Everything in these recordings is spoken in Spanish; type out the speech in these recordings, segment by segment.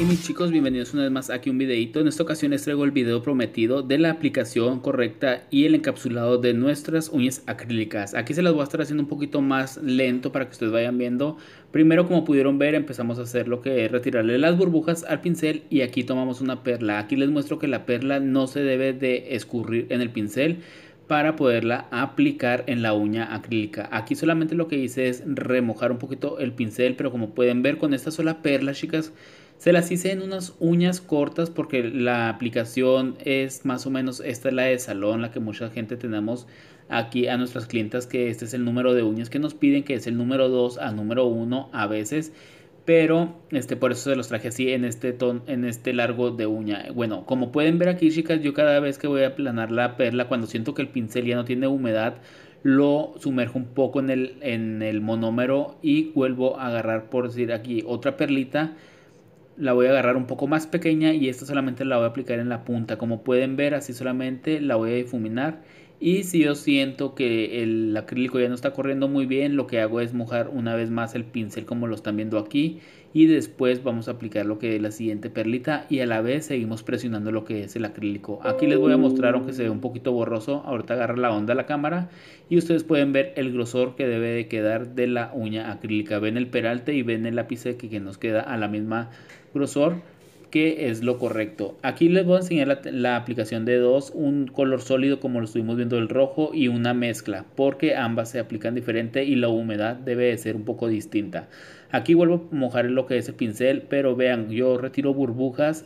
y mis chicos, bienvenidos una vez más aquí a un videito. En esta ocasión les traigo el video prometido de la aplicación correcta y el encapsulado de nuestras uñas acrílicas. Aquí se las voy a estar haciendo un poquito más lento para que ustedes vayan viendo. Primero, como pudieron ver, empezamos a hacer lo que es retirarle las burbujas al pincel y aquí tomamos una perla. Aquí les muestro que la perla no se debe de escurrir en el pincel para poderla aplicar en la uña acrílica. Aquí solamente lo que hice es remojar un poquito el pincel, pero como pueden ver con esta sola perla, chicas, se las hice en unas uñas cortas porque la aplicación es más o menos, esta es la de salón, la que mucha gente tenemos aquí a nuestras clientas, que este es el número de uñas que nos piden, que es el número 2 a número 1 a veces. Pero este, por eso se los traje así en este, en este largo de uña. Bueno, como pueden ver aquí, chicas, yo cada vez que voy a aplanar la perla, cuando siento que el pincel ya no tiene humedad, lo sumerjo un poco en el, en el monómero y vuelvo a agarrar, por decir aquí, otra perlita la voy a agarrar un poco más pequeña y esta solamente la voy a aplicar en la punta. Como pueden ver, así solamente la voy a difuminar. Y si yo siento que el acrílico ya no está corriendo muy bien, lo que hago es mojar una vez más el pincel como lo están viendo aquí y después vamos a aplicar lo que es la siguiente perlita y a la vez seguimos presionando lo que es el acrílico aquí les voy a mostrar aunque se ve un poquito borroso ahorita agarra la onda la cámara y ustedes pueden ver el grosor que debe de quedar de la uña acrílica ven el peralte y ven el lápiz que, que nos queda a la misma grosor qué es lo correcto. Aquí les voy a enseñar la, aplicación de dos, un color sólido como lo estuvimos viendo el rojo y una mezcla, porque ambas se aplican diferente y la humedad debe ser un poco distinta. Aquí vuelvo a mojar lo que es el pincel, pero vean, yo retiro burbujas,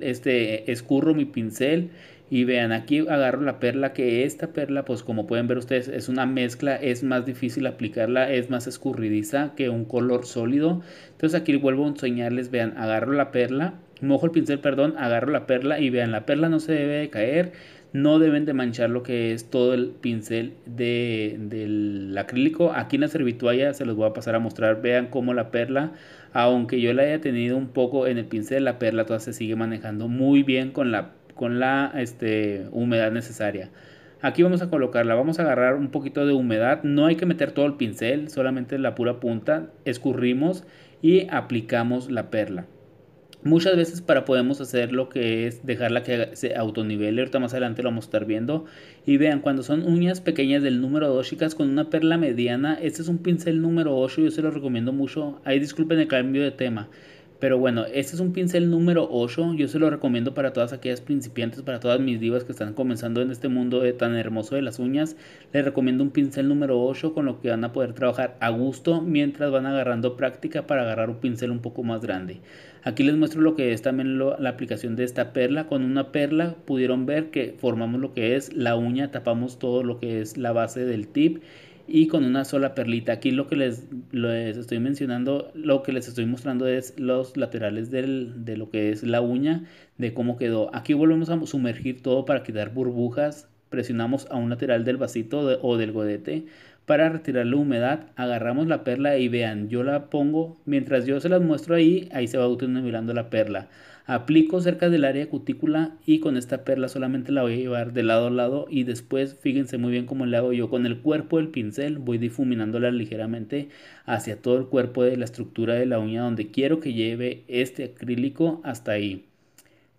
este, escurro mi pincel y vean, aquí agarro la perla, que esta perla, pues como pueden ver ustedes, es una mezcla, es más difícil aplicarla, es más escurridiza que un color sólido. Entonces aquí vuelvo a enseñarles, vean, agarro la perla mojo el pincel, perdón, agarro la perla y vean, la perla no se debe de caer, no deben de manchar lo que es todo el pincel de, del acrílico. Aquí en la servitualla se los voy a pasar a mostrar, vean cómo la perla, aunque yo la haya tenido un poco en el pincel, la perla todavía se sigue manejando muy bien con la, con la este, humedad necesaria. Aquí vamos a colocarla, vamos a agarrar un poquito de humedad, no hay que meter todo el pincel, solamente la pura punta, escurrimos y aplicamos la perla. Muchas veces para podemos hacer lo que es dejarla que se autonivele, ahorita más adelante lo vamos a estar viendo. Y vean, cuando son uñas pequeñas del número 2, chicas, con una perla mediana, este es un pincel número 8, yo se lo recomiendo mucho. Ahí disculpen el cambio de tema. Pero bueno, este es un pincel número 8. Yo se lo recomiendo para todas aquellas principiantes, para todas mis divas que están comenzando en este mundo eh, tan hermoso de las uñas. Les recomiendo un pincel número 8 con lo que van a poder trabajar a gusto mientras van agarrando práctica para agarrar un pincel un poco más grande. Aquí les muestro lo que es también la aplicación de esta perla. Con una perla pudieron ver que formamos lo que es la uña, tapamos todo lo que es la base del tip y con una sola perlita. Aquí lo que les, les estoy mencionando, lo que les estoy mostrando es los laterales de lo que es la uña, de cómo quedó. Aquí volvemos a sumergir todo para quitar burbujas. Presionamos a un lateral del vasito o del godete para retirar la humedad. Agarramos la perla y vean, yo la pongo, mientras yo se las muestro ahí, ahí se va mirando la perla. Aplico cerca del área cutícula y con esta perla solamente la voy a llevar de lado a lado y después fíjense muy bien cómo le hago yo con el cuerpo del pincel, voy difuminándola ligeramente hacia todo el cuerpo de la estructura de la uña donde quiero que lleve este acrílico hasta ahí.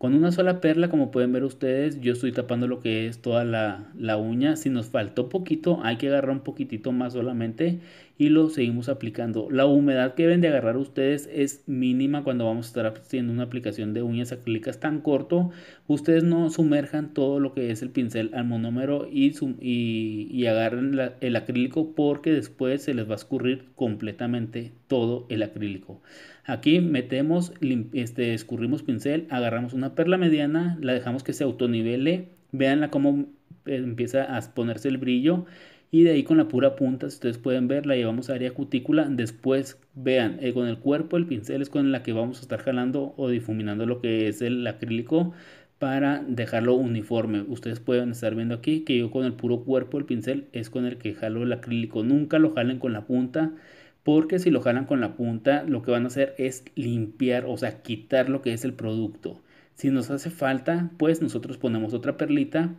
Con una sola perla, como pueden ver ustedes, yo estoy tapando lo que es toda la, la, uña. Si nos faltó poquito, hay que agarrar un poquitito más solamente y lo seguimos aplicando. La humedad que deben de agarrar ustedes es mínima cuando vamos a estar haciendo una aplicación de uñas acrílicas tan corto. Ustedes no sumerjan todo lo que es el pincel al monómero y, y, y agarren el acrílico porque después se les va a escurrir completamente todo el acrílico. Aquí metemos, este, escurrimos pincel, agarramos una perla mediana, la dejamos que se autonivele, veanla cómo eh, empieza a ponerse el brillo y de ahí con la pura punta, si ustedes pueden ver, la llevamos a área cutícula, después vean, eh, con el cuerpo el pincel es con la que vamos a estar jalando o difuminando lo que es el acrílico para dejarlo uniforme. Ustedes pueden estar viendo aquí que yo con el puro cuerpo el pincel es con el que jalo el acrílico, nunca lo jalen con la punta porque si lo jalan con la punta, lo que van a hacer es limpiar, o sea, quitar lo que es el producto. Si nos hace falta, pues nosotros ponemos otra perlita,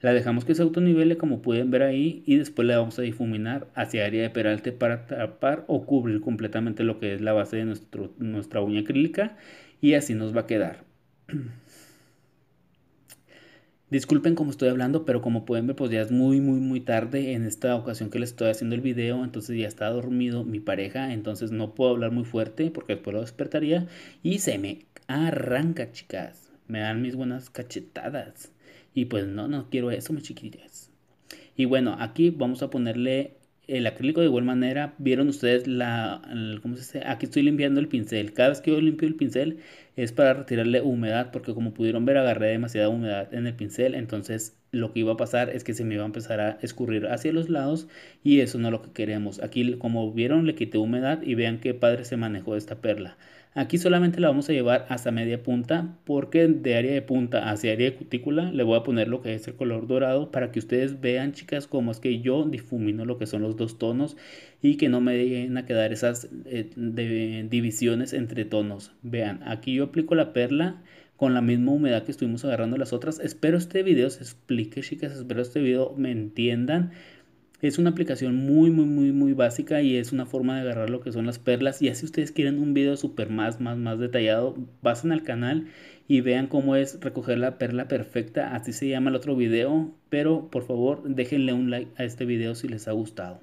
la dejamos que se autonivele como pueden ver ahí y después la vamos a difuminar hacia área de peralte para tapar o cubrir completamente lo que es la base de nuestro, nuestra uña acrílica y así nos va a quedar. Disculpen como estoy hablando, pero como pueden ver, pues ya es muy, muy, muy tarde en esta ocasión que les estoy haciendo el video. Entonces ya está dormido mi pareja, entonces no puedo hablar muy fuerte porque después lo despertaría. Y se me arranca, chicas. Me dan mis buenas cachetadas. Y pues no, no quiero eso, mis chiquillas. Y bueno, aquí vamos a ponerle el acrílico de igual manera, vieron ustedes la, ¿cómo se dice? Aquí estoy limpiando el pincel. Cada vez que yo limpio el pincel es para retirarle humedad, porque como pudieron ver agarré demasiada humedad en el pincel, entonces lo que iba a pasar es que se me iba a empezar a escurrir hacia los lados y eso no es lo que queremos. Aquí como vieron le quité humedad y vean qué padre se manejó esta perla. Aquí solamente la vamos a llevar hasta media punta porque de área de punta hacia área de cutícula le voy a poner lo que es el color dorado para que ustedes vean chicas cómo es que yo difumino lo que son los dos tonos y que no me lleguen a quedar esas eh, divisiones entre tonos. Vean, aquí yo aplico la perla con la misma humedad que estuvimos agarrando las otras. Espero este video se explique chicas, espero este video me entiendan. Es una aplicación muy, muy, muy, muy básica y es una forma de agarrar lo que son las perlas. Y así ustedes quieren un video súper más, más, más detallado, pasen al canal y vean cómo es recoger la perla perfecta. Así se llama el otro video. Pero por favor, déjenle un like a este video si les ha gustado.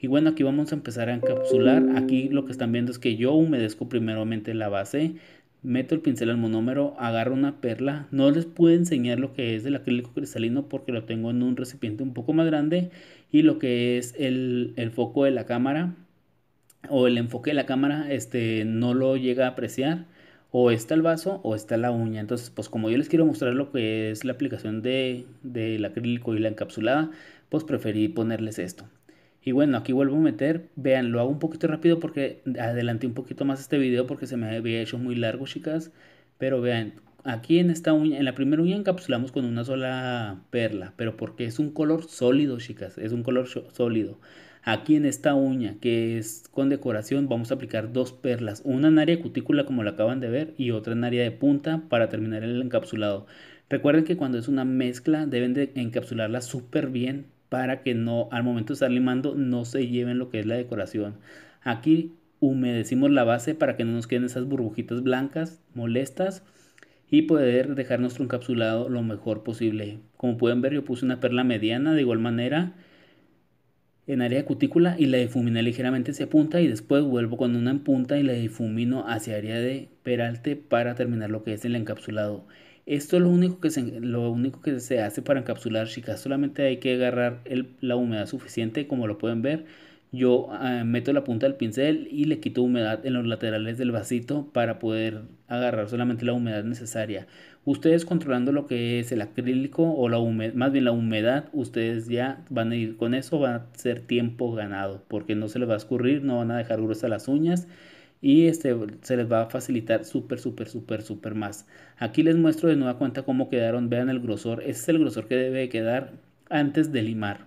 Y bueno, aquí vamos a empezar a encapsular. Aquí lo que están viendo es que yo humedezco primeramente la base meto el pincel al monómero, agarro una perla. No les puedo enseñar lo que es el acrílico cristalino porque lo tengo en un recipiente un poco más grande y lo que es el, foco de la cámara o el enfoque de la cámara este, no lo llega a apreciar. O está el vaso o está la uña. Entonces, pues como yo les quiero mostrar lo que es la aplicación del de, acrílico y la encapsulada, pues preferí ponerles esto. Y bueno, aquí vuelvo a meter, vean, lo hago un poquito rápido porque adelanté un poquito más este video porque se me había hecho muy largo, chicas. Pero vean, aquí en esta uña, en la primera uña encapsulamos con una sola perla, pero porque es un color sólido, chicas, es un color sólido. Aquí en esta uña, que es con decoración, vamos a aplicar dos perlas, una en área cutícula como la acaban de ver y otra en área de punta para terminar el encapsulado. Recuerden que cuando es una mezcla deben de encapsularla súper bien para que no al momento de estar limando no se lleven lo que es la decoración. Aquí humedecimos la base para que no nos queden esas burbujitas blancas molestas y poder dejar nuestro encapsulado lo mejor posible. Como pueden ver yo puse una perla mediana de igual manera en área de cutícula y la difuminé ligeramente hacia punta y después vuelvo con una en punta y la difumino hacia área de peralte para terminar lo que es el encapsulado. Esto es lo único que se, lo único que se hace para encapsular, chicas. Solamente hay que agarrar la humedad suficiente, como lo pueden ver. Yo eh, meto la punta del pincel y le quito humedad en los laterales del vasito para poder agarrar solamente la humedad necesaria. Ustedes controlando lo que es el acrílico o la humedad, más bien la humedad, ustedes ya van a ir con eso, va a ser tiempo ganado porque no se les va a escurrir, no van a dejar gruesas las uñas y este, se les va a facilitar súper, súper, súper, súper más. Aquí les muestro de nueva cuenta cómo quedaron, vean el grosor, ese es el grosor que debe quedar antes de limar.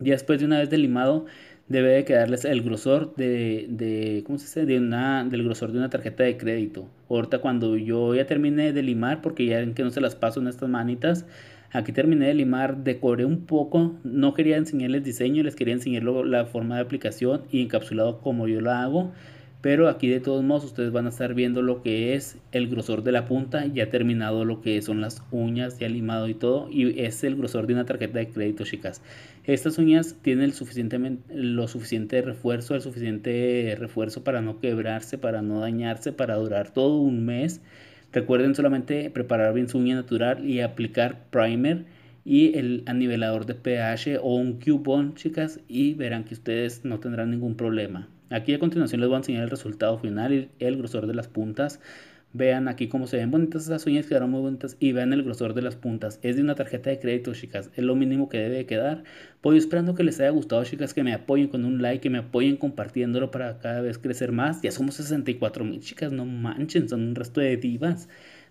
Y después de una vez de limado debe de quedarles el grosor de, de ¿cómo se dice? una, del grosor de una tarjeta de crédito. Ahorita cuando yo ya terminé de limar, porque ya ven que no se las paso en estas manitas, aquí terminé de limar, decoré un poco, no quería enseñarles diseño, les quería enseñar la forma de aplicación y encapsulado como yo lo hago pero aquí de todos modos ustedes van a estar viendo lo que es el grosor de la punta ya terminado lo que son las uñas ya limado y todo y es el grosor de una tarjeta de crédito chicas estas uñas tienen lo suficiente refuerzo el suficiente refuerzo para no quebrarse para no dañarse para durar todo un mes recuerden solamente preparar bien su uña natural y aplicar primer y el anivelador de pH o un cubon chicas y verán que ustedes no tendrán ningún problema Aquí a continuación les voy a enseñar el resultado final, Y el grosor de las puntas. Vean aquí cómo se ven bonitas esas uñas, quedaron muy bonitas y vean el grosor de las puntas. Es de una tarjeta de crédito, chicas, es lo mínimo que debe quedar. Voy esperando que les haya gustado, chicas, que me apoyen con un like, que me apoyen compartiéndolo para cada vez crecer más. Ya somos 64 mil, chicas, no manchen, son un resto de divas.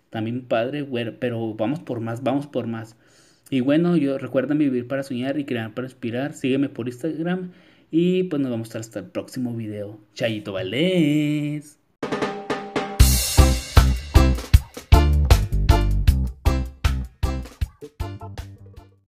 También padre, pero vamos por más, vamos por más. Y bueno, yo recuerden vivir para soñar y crear para inspirar. Sígueme por Instagram. Y pues nos vamos hasta el próximo video. Chayito Valdés.